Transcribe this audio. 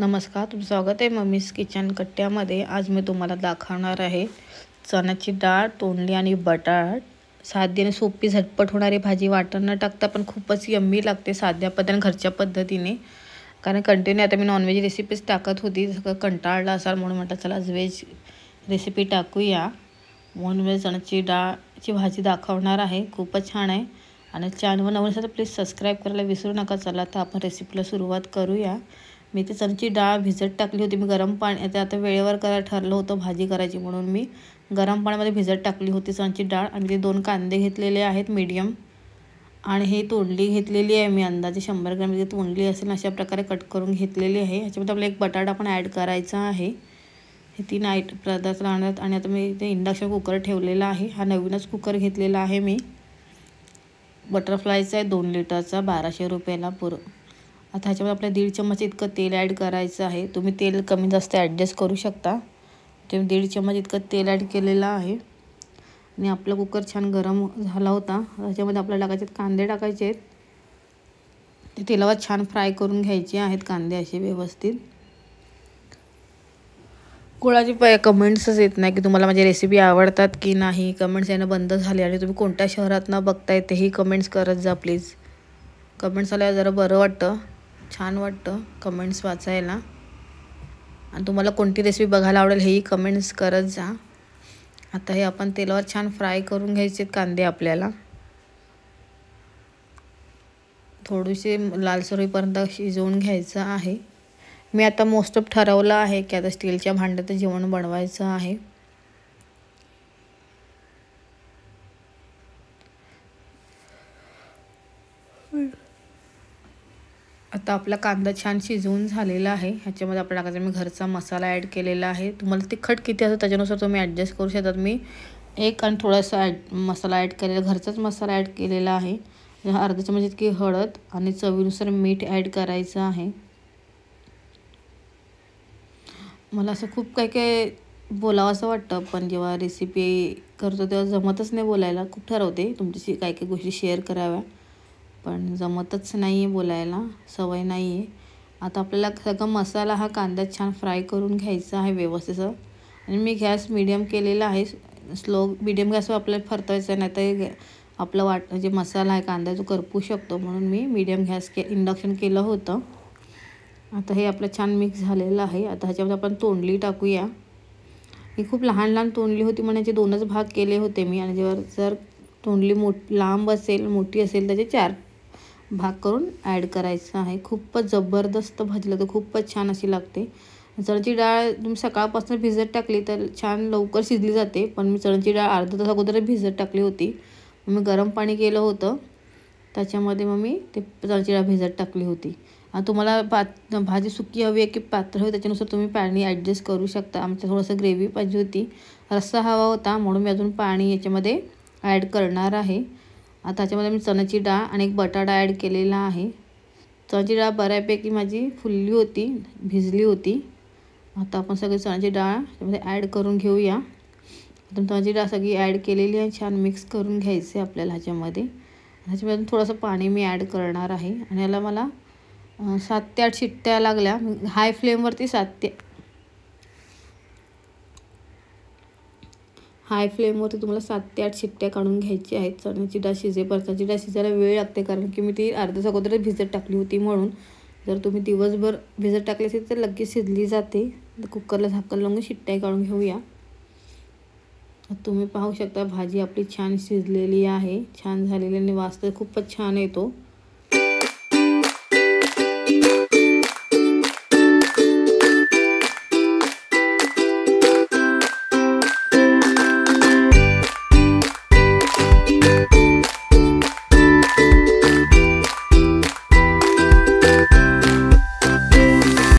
नमस्कार स्वागत आहे मम्मीज किचन कट्ट्यामध्ये आज मी तुम्हाला दाखवणार आहे चण्याची डाळ तोंडली आणि बटाट साधी आणि सोपी झटपट होणारी भाजी वाटण न टाकता पण खूपच यम्मी लागते साध्या पद्धतीने घरच्या पद्धतीने कारण कंटिन्यू आता मी नॉनव्हेज रेसिपीज टाकत होती सगळं कंटाळला असाल म्हणून म्हटलं चला आज व्हेज रेसिपी टाकूया वन मी चण्याची डाळची भाजी दाखवणार आहे खूपच छान आहे आणि चॅनल नवीन असेल तर प्लीज सबस्क्राईब करायला विसरू नका चला तर आपण रेसिपीला सुरुवात करूया मी मेथीसरची डाळ भिजत टाकली होती मी गरम पाणी आता वेळेवर करा ठरलं होतं भाजी करायची म्हणून मी गरम पाण्यामध्ये भिजत टाकली होती सरची डाळ आणि ते दोन कांदे घेतलेले आहेत मीडियम आणि हे तोंडली घेतलेली आहे मी अंदाजे शंभर ग्रॅम जे म्हणजे तोंडली असेल अशा प्रकारे कट करून घेतलेली आहे ह्याच्यामध्ये आपला एक बटाटा पण ॲड करायचा आहे हे तीन आयट पदार्थ राहणार आणि आता मी इथे इंडक्शन कुकर ठेवलेला आहे हा नवीनच कुकर घेतलेला आहे मी बटरफ्लायचा आहे दोन लिटरचा बाराशे रुपयाला पुरं आता ह्याच्यामध्ये आपल्या दीड चम्मच इतकं तेल ॲड करायचं आहे तुम्ही तेल कमी जास्त ॲडजस्ट करू शकता ते दीड चम्मच इतकं तेल ॲड केलेलं आहे आणि आपला कुकर छान गरम झाला होता ह्याच्यामध्ये आपल्याला टाकायचे कांदे टाकायचे आहेत ते तेलावर छान फ्राय करून घ्यायचे आहेत कांदे असे व्यवस्थित कोणाची पाय कमेंट्सच येत नाही की तुम्हाला माझी रेसिपी आवडतात की नाही कमेंट्स येणं बंद झाले आणि तुम्ही कोणत्या शहरात ना बघताय तेही कमेंट्स करत जा प्लीज कमेंट्स आल्यावर जरा बरं वाटतं छान वाटतं कमेंट्स वाचायला आणि तुम्हाला कोणती रेसिपी बघायला आवडेल हेही कमेंट्स करत जा आता हे आपण तेलावर छान फ्राय करून घ्यायचे कांदे आपल्याला थोडीशी लालसर शिजवून घ्यायचं आहे मी आता मोस्ट ऑफ ठरवलं आहे की आता स्टीलच्या भांड्यात जेवण बनवायचं आहे आता आपला कांदा छान शिजवून झालेला आहे ह्याच्यामध्ये आपण टाकायचा मी घरचा मसाला ॲड केलेला आहे तुम्हाला तिखट किती असतं त्याच्यानुसार तुम्ही ॲडजस्ट करू शकतात मी एक आणि थोडासा ॲड मसाला ॲड केलेला घरचाच मसाला ॲड केलेला आहे अर्धा चमच इतकी हळद आणि चवीनुसार मीठ ॲड करायचं आहे मला असं खूप काही काही बोलावं असं वाटतं पण जेव्हा रेसिपी करतो तेव्हा जमतच नाही बोलायला खूप ठरवते तुमच्याशी काही काही गोष्टी शेअर कराव्या पण जमतच नाही आहे बोलायला सवय नाही आहे आता आपल्याला सगळं मसाला हा कांदा छान फ्राय करून घ्यायचा आहे व्यवस्थित आणि मी गॅस मिडियम केलेला आहे स्लो मिडियम गॅसवर आपल्याला फरतवायचं नाही तर आपलं वाट जे म्हणजे मसाला आहे कांदा तो करपू शकतो म्हणून मी मिडियम गॅस के इंडक्शन केलं होतं आता हे आपलं छान मिक्स झालेलं आहे आता ह्याच्यामध्ये आपण तोंडली टाकूया ही खूप लहान लहान तोंडली होती म्हणजे याचे दोनच भाग केले होते मी आणि जेव्हा जर तोंडली मोठ लांब असेल मोठी असेल त्याचे चार भाग करून ॲड करायचं आहे खूपच जबरदस्त भाजलं तर खूपच छान अशी लागते चणाची डाळ तुम्ही सकाळपासून भिजत टाकली तर छान लवकर शिजली जाते पण मी चण्याची डाळ अर्धा तास अगोदर भिजत टाकली होती मी गरम पाणी केलं होतं त्याच्यामध्ये मग मी ते चण्याची डाळ भिजत टाकली होती आणि तुम्हाला पात भाजी सुकी हवी आहे की पात्र हवी त्याच्यानुसार तुम्ही पाणी ॲडजस्ट करू शकता आमच्या थोडंसं ग्रेव्ही पाहिजे होती रस्सा हवा होता म्हणून मी अजून पाणी याच्यामध्ये ॲड करणार आहे आता त्याच्यामध्ये मी चण्याची डाळ आणि एक बटाटा ॲड केलेला आहे चण्याची डाळ बऱ्यापैकी माझी फुल्ली होती भिजली होती आता आपण सगळी चण्याची डाळ त्यामध्ये ॲड करून घेऊया आता चण्याची डाळ सगळी ॲड केलेली आहे छान मिक्स करून घ्यायचे आपल्याला ह्याच्यामध्ये ह्याच्यामध्ये थोडंसं पाणी मी ॲड करणार आहे आणि याला मला सात ते आठ शिट्ट्या लागल्या हाय फ्लेमवरती सात ते हाय फ्लेमवरती तुम्हाला सात ते आठ शिट्ट्या काढून घ्यायची आहेत चण्याची डाळ परताची डाळ शिजायला वेळ लागते कारण की मी ती अर्धा अगोदर भिजत टाकली होती म्हणून जर तुम्ही दिवसभर भिजत टाकली असेल तर लगेच शिजली जाते कुकरला झाकण लावून शिट्ट्या काढून घेऊया तुम्ही पाहू शकता भाजी आपली छान शिजलेली आहे छान झालेली आणि वास तर खूपच छान येतो